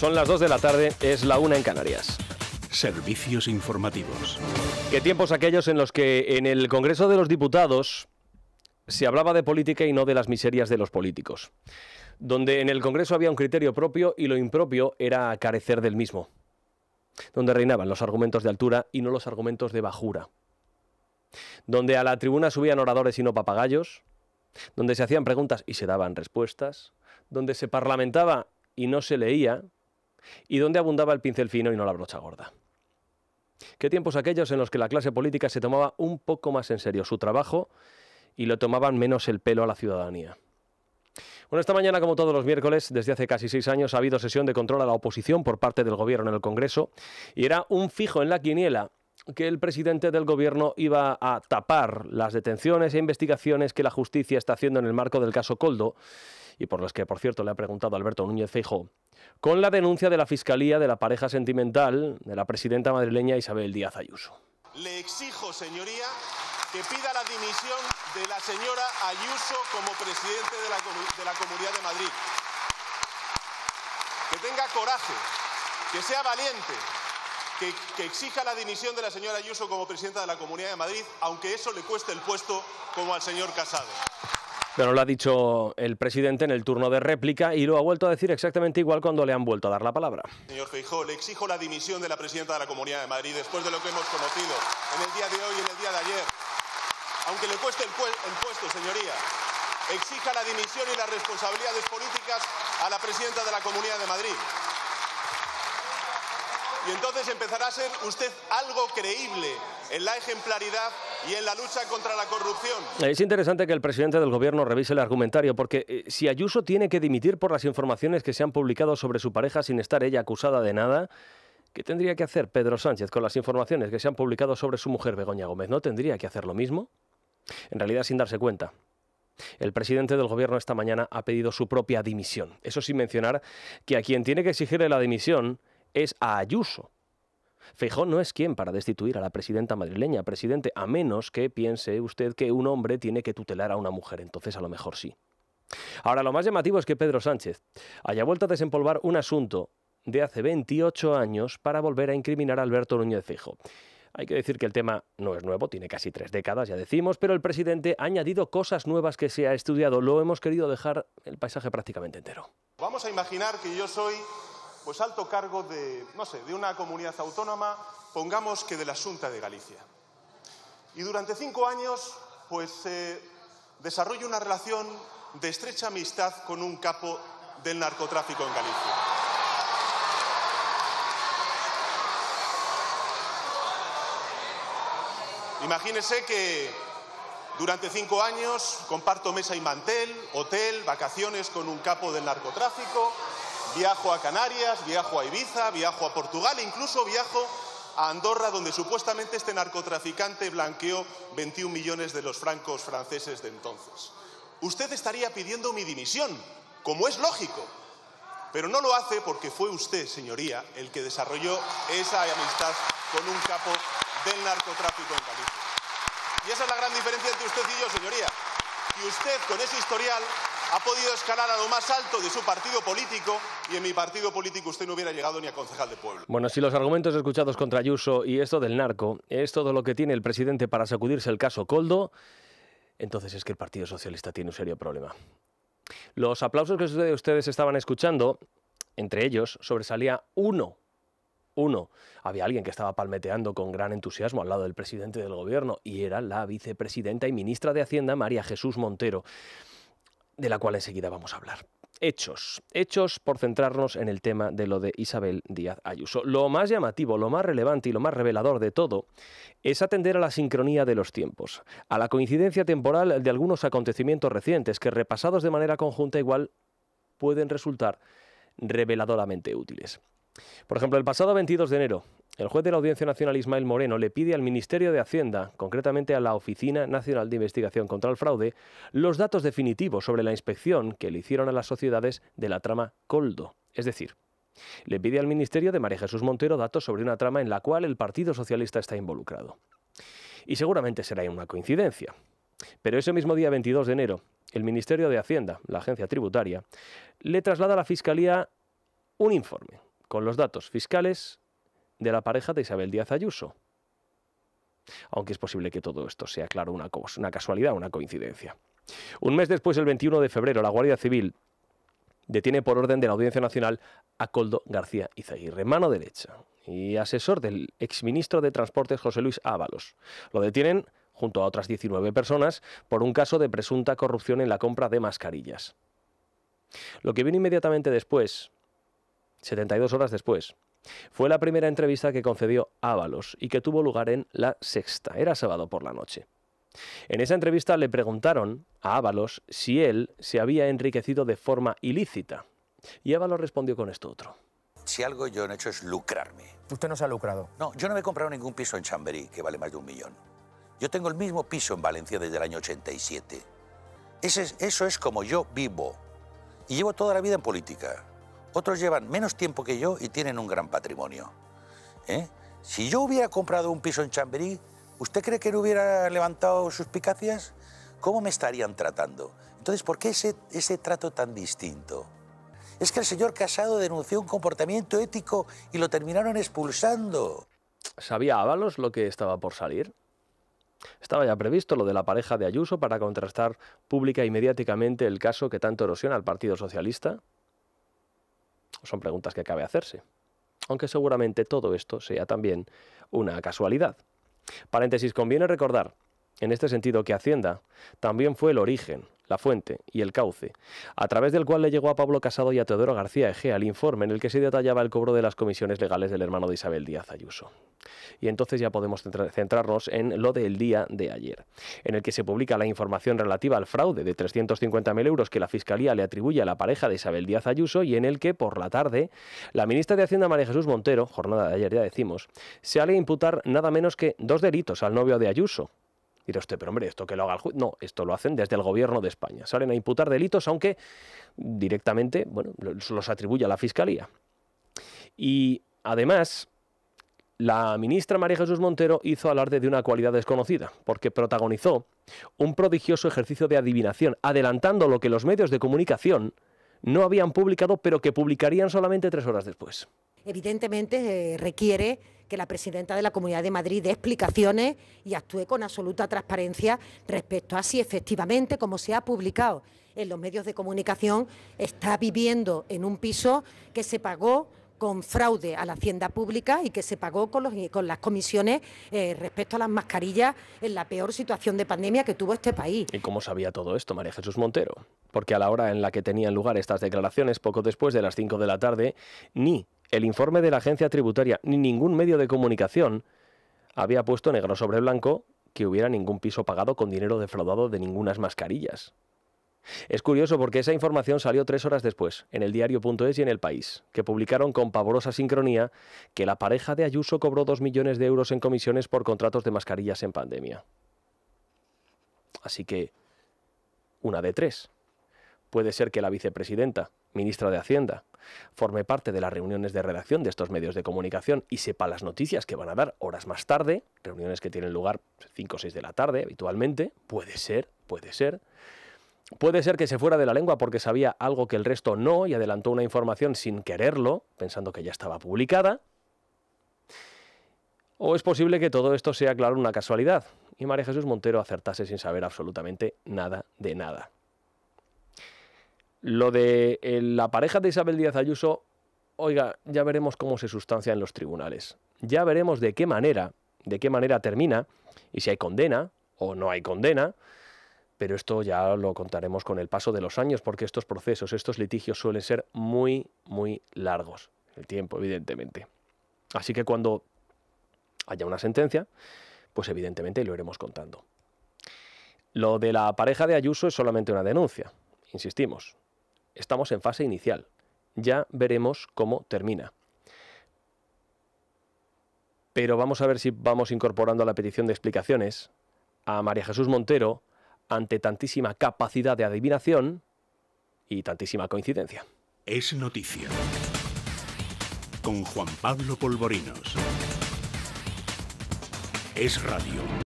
Son las 2 de la tarde, es la una en Canarias. Servicios informativos. ¿Qué tiempos aquellos en los que en el Congreso de los Diputados se hablaba de política y no de las miserias de los políticos? Donde en el Congreso había un criterio propio y lo impropio era carecer del mismo. Donde reinaban los argumentos de altura y no los argumentos de bajura. Donde a la tribuna subían oradores y no papagayos. Donde se hacían preguntas y se daban respuestas. Donde se parlamentaba y no se leía y donde abundaba el pincel fino y no la brocha gorda. Qué tiempos aquellos en los que la clase política se tomaba un poco más en serio su trabajo y lo tomaban menos el pelo a la ciudadanía. Bueno, esta mañana, como todos los miércoles, desde hace casi seis años ha habido sesión de control a la oposición por parte del Gobierno en el Congreso y era un fijo en la quiniela que el presidente del gobierno iba a tapar las detenciones e investigaciones que la justicia está haciendo en el marco del caso Coldo y por las que, por cierto, le ha preguntado Alberto Núñez Feijo, con la denuncia de la Fiscalía de la pareja sentimental de la presidenta madrileña Isabel Díaz Ayuso. Le exijo, señoría, que pida la dimisión de la señora Ayuso como presidente de la, de la Comunidad de Madrid. Que tenga coraje, que sea valiente, que, exija la dimisión de la señora Ayuso como presidenta de la Comunidad de Madrid, aunque eso le cueste el puesto como al señor Casado. Pero lo ha dicho el presidente en el turno de réplica y lo ha vuelto a decir exactamente igual cuando le han vuelto a dar la palabra. Señor Feijó, le exijo la dimisión de la presidenta de la Comunidad de Madrid después de lo que hemos conocido en el día de hoy y en el día de ayer. Aunque le cueste el puesto, señoría, exija la dimisión y las responsabilidades políticas a la presidenta de la Comunidad de Madrid y entonces empezará a ser usted algo creíble en la ejemplaridad y en la lucha contra la corrupción. Es interesante que el presidente del gobierno revise el argumentario, porque eh, si Ayuso tiene que dimitir por las informaciones que se han publicado sobre su pareja sin estar ella acusada de nada, ¿qué tendría que hacer Pedro Sánchez con las informaciones que se han publicado sobre su mujer Begoña Gómez? ¿No tendría que hacer lo mismo? En realidad sin darse cuenta. El presidente del gobierno esta mañana ha pedido su propia dimisión. Eso sin mencionar que a quien tiene que exigirle la dimisión es a Ayuso. Feijó no es quien para destituir a la presidenta madrileña, presidente, a menos que piense usted que un hombre tiene que tutelar a una mujer, entonces a lo mejor sí. Ahora, lo más llamativo es que Pedro Sánchez haya vuelto a desempolvar un asunto de hace 28 años para volver a incriminar a Alberto Núñez Feijó. Hay que decir que el tema no es nuevo, tiene casi tres décadas, ya decimos, pero el presidente ha añadido cosas nuevas que se ha estudiado. Lo hemos querido dejar el paisaje prácticamente entero. Vamos a imaginar que yo soy pues alto cargo de, no sé, de una comunidad autónoma, pongamos que de la Junta de Galicia. Y durante cinco años, pues eh, desarrollo una relación de estrecha amistad con un capo del narcotráfico en Galicia. Imagínese que durante cinco años comparto mesa y mantel, hotel, vacaciones con un capo del narcotráfico, Viajo a Canarias, viajo a Ibiza, viajo a Portugal, incluso viajo a Andorra, donde supuestamente este narcotraficante blanqueó 21 millones de los francos franceses de entonces. Usted estaría pidiendo mi dimisión, como es lógico, pero no lo hace porque fue usted, señoría, el que desarrolló esa amistad con un capo del narcotráfico en Galicia. Y esa es la gran diferencia entre usted y yo, señoría, Y usted con ese historial ha podido escalar a lo más alto de su partido político y en mi partido político usted no hubiera llegado ni a concejal de pueblo. Bueno, si los argumentos escuchados contra Ayuso y esto del narco es todo lo que tiene el presidente para sacudirse el caso Coldo, entonces es que el Partido Socialista tiene un serio problema. Los aplausos que ustedes estaban escuchando, entre ellos sobresalía uno uno, había alguien que estaba palmeteando con gran entusiasmo al lado del presidente del gobierno y era la vicepresidenta y ministra de Hacienda María Jesús Montero de la cual enseguida vamos a hablar. Hechos, hechos por centrarnos en el tema de lo de Isabel Díaz Ayuso. Lo más llamativo, lo más relevante y lo más revelador de todo es atender a la sincronía de los tiempos, a la coincidencia temporal de algunos acontecimientos recientes que repasados de manera conjunta igual pueden resultar reveladoramente útiles. Por ejemplo, el pasado 22 de enero, el juez de la Audiencia Nacional Ismael Moreno le pide al Ministerio de Hacienda, concretamente a la Oficina Nacional de Investigación contra el Fraude, los datos definitivos sobre la inspección que le hicieron a las sociedades de la trama Coldo. Es decir, le pide al Ministerio de María Jesús Montero datos sobre una trama en la cual el Partido Socialista está involucrado. Y seguramente será una coincidencia. Pero ese mismo día 22 de enero, el Ministerio de Hacienda, la agencia tributaria, le traslada a la Fiscalía un informe con los datos fiscales de la pareja de Isabel Díaz Ayuso. Aunque es posible que todo esto sea, claro, una, cosa, una casualidad, una coincidencia. Un mes después, el 21 de febrero, la Guardia Civil detiene por orden de la Audiencia Nacional a Coldo García Izaguirre, mano derecha y asesor del exministro de Transportes José Luis Ábalos. Lo detienen junto a otras 19 personas por un caso de presunta corrupción en la compra de mascarillas. Lo que viene inmediatamente después 72 horas después. Fue la primera entrevista que concedió Ábalos y que tuvo lugar en La Sexta. Era sábado por la noche. En esa entrevista le preguntaron a Ábalos si él se había enriquecido de forma ilícita. Y Ábalos respondió con esto otro. Si algo yo no he hecho es lucrarme. ¿Usted no se ha lucrado? No, yo no me he comprado ningún piso en Chamberí que vale más de un millón. Yo tengo el mismo piso en Valencia desde el año 87. eso es como yo vivo. Y llevo toda la vida en política. Otros llevan menos tiempo que yo y tienen un gran patrimonio. ¿eh? Si yo hubiera comprado un piso en Chamberí, ¿usted cree que no hubiera levantado sus suspicacias? ¿Cómo me estarían tratando? Entonces, ¿por qué ese, trato tan distinto? Es que el señor Casado denunció un comportamiento ético y lo terminaron expulsando. ¿Sabía Avalos lo que estaba por salir? Estaba ya previsto lo de la pareja de Ayuso para contrastar pública y mediáticamente el caso que tanto erosiona al Partido Socialista. Son preguntas que cabe hacerse. Aunque seguramente todo esto sea también una casualidad. Paréntesis, conviene recordar, en este sentido, que Hacienda también fue el origen, la fuente y el cauce, a través del cual le llegó a Pablo Casado y a Teodoro García Ejea el informe en el que se detallaba el cobro de las comisiones legales del hermano de Isabel Díaz Ayuso y entonces ya podemos centrarnos en lo del día de ayer, en el que se publica la información relativa al fraude de 350.000 euros que la Fiscalía le atribuye a la pareja de Isabel Díaz Ayuso y en el que por la tarde la ministra de Hacienda María Jesús Montero, jornada de ayer ya decimos, se a imputar nada menos que dos delitos al novio de Ayuso, Dirá usted, pero hombre, esto que lo haga el juez. No, esto lo hacen desde el gobierno de España. Salen a imputar delitos, aunque directamente bueno, los atribuye a la fiscalía. Y además, la ministra María Jesús Montero hizo alarde de una cualidad desconocida, porque protagonizó un prodigioso ejercicio de adivinación, adelantando lo que los medios de comunicación no habían publicado, pero que publicarían solamente tres horas después. Evidentemente eh, requiere que la presidenta de la Comunidad de Madrid dé explicaciones y actúe con absoluta transparencia respecto a si efectivamente, como se ha publicado en los medios de comunicación, está viviendo en un piso que se pagó con fraude a la hacienda pública y que se pagó con, las comisiones eh, respecto a las mascarillas en la peor situación de pandemia que tuvo este país. ¿Y cómo sabía todo esto María Jesús Montero? Porque a la hora en la que tenían lugar estas declaraciones, poco después de las 5 de la tarde, ni el informe de la agencia tributaria ni ningún medio de comunicación había puesto negro sobre blanco que hubiera ningún piso pagado con dinero defraudado de ninguna mascarillas. Es curioso porque esa información salió tres horas después, en el diario.es y en El País, que publicaron con pavorosa sincronía que la pareja de Ayuso cobró dos millones de euros en comisiones por contratos de mascarillas en pandemia. Así que, una de tres. Puede ser que la vicepresidenta, ministra de Hacienda, forme parte de las reuniones de redacción de estos medios de comunicación y sepa las noticias que van a dar horas más tarde, reuniones que tienen lugar 5 o 6 de la tarde habitualmente, puede ser, puede ser. Puede ser que se fuera de la lengua porque sabía algo que el resto no y adelantó una información sin quererlo, pensando que ya estaba publicada. O es posible que todo esto sea, claro, una casualidad y María Jesús Montero acertase sin saber absolutamente nada de nada. Lo de eh, la pareja de Isabel Díaz Ayuso, oiga, ya veremos cómo se sustancia en los tribunales. Ya veremos de qué manera, de qué manera termina y si hay condena o no hay condena pero esto ya lo contaremos con el paso de los años, porque estos procesos, estos litigios suelen ser muy, muy largos, el tiempo, evidentemente. Así que cuando haya una sentencia, pues evidentemente lo iremos contando. Lo de la pareja de Ayuso es solamente una denuncia, insistimos. Estamos en fase inicial. Ya veremos cómo termina. Pero vamos a ver si vamos incorporando a la petición de explicaciones a María Jesús Montero, ante tantísima capacidad de adivinación y tantísima coincidencia. Es noticia. Con Juan Pablo Polvorinos. Es radio.